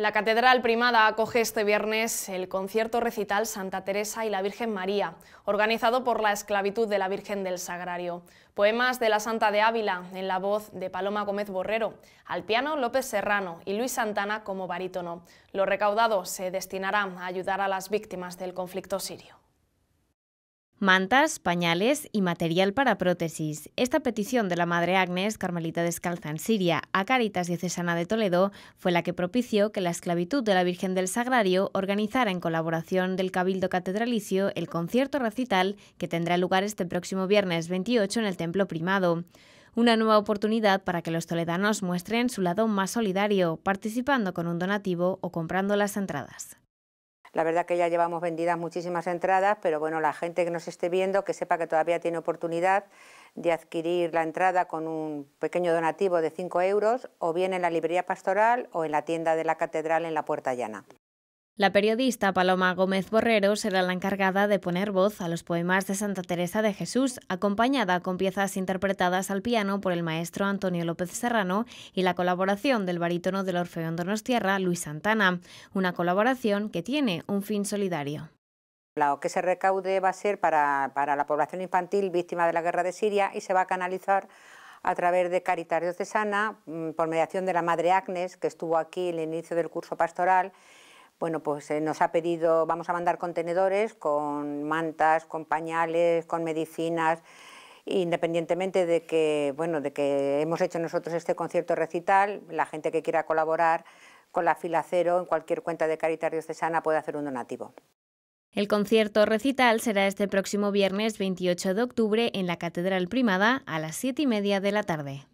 La Catedral Primada acoge este viernes el concierto recital Santa Teresa y la Virgen María, organizado por la esclavitud de la Virgen del Sagrario. Poemas de la Santa de Ávila, en la voz de Paloma Gómez Borrero, al piano López Serrano y Luis Santana como barítono. Lo recaudado se destinará a ayudar a las víctimas del conflicto sirio mantas, pañales y material para prótesis. Esta petición de la madre Agnes, carmelita descalza en Siria, a Caritas Diocesana de Toledo, fue la que propició que la esclavitud de la Virgen del Sagrario organizara en colaboración del Cabildo Catedralicio el concierto recital que tendrá lugar este próximo viernes 28 en el Templo Primado una nueva oportunidad para que los toledanos muestren su lado más solidario, participando con un donativo o comprando las entradas. La verdad que ya llevamos vendidas muchísimas entradas, pero bueno, la gente que nos esté viendo, que sepa que todavía tiene oportunidad de adquirir la entrada con un pequeño donativo de 5 euros, o bien en la librería pastoral o en la tienda de la catedral en la Puerta Llana. La periodista Paloma Gómez Borrero será la encargada de poner voz a los poemas de Santa Teresa de Jesús, acompañada con piezas interpretadas al piano por el maestro Antonio López Serrano y la colaboración del barítono del Orfeón Donostierra, Luis Santana, una colaboración que tiene un fin solidario. Lo que se recaude va a ser para, la población infantil víctima de la guerra de Siria y se va a canalizar a través de de sana mm, por mediación de la Madre Agnes, que estuvo aquí en el inicio del curso pastoral, bueno, pues eh, nos ha pedido, vamos a mandar contenedores con mantas, con pañales, con medicinas, independientemente de que, bueno, de que hemos hecho nosotros este concierto recital, la gente que quiera colaborar con la fila cero en cualquier cuenta de Caritas Diocesana puede hacer un donativo. El concierto recital será este próximo viernes 28 de octubre en la Catedral Primada a las 7 y media de la tarde.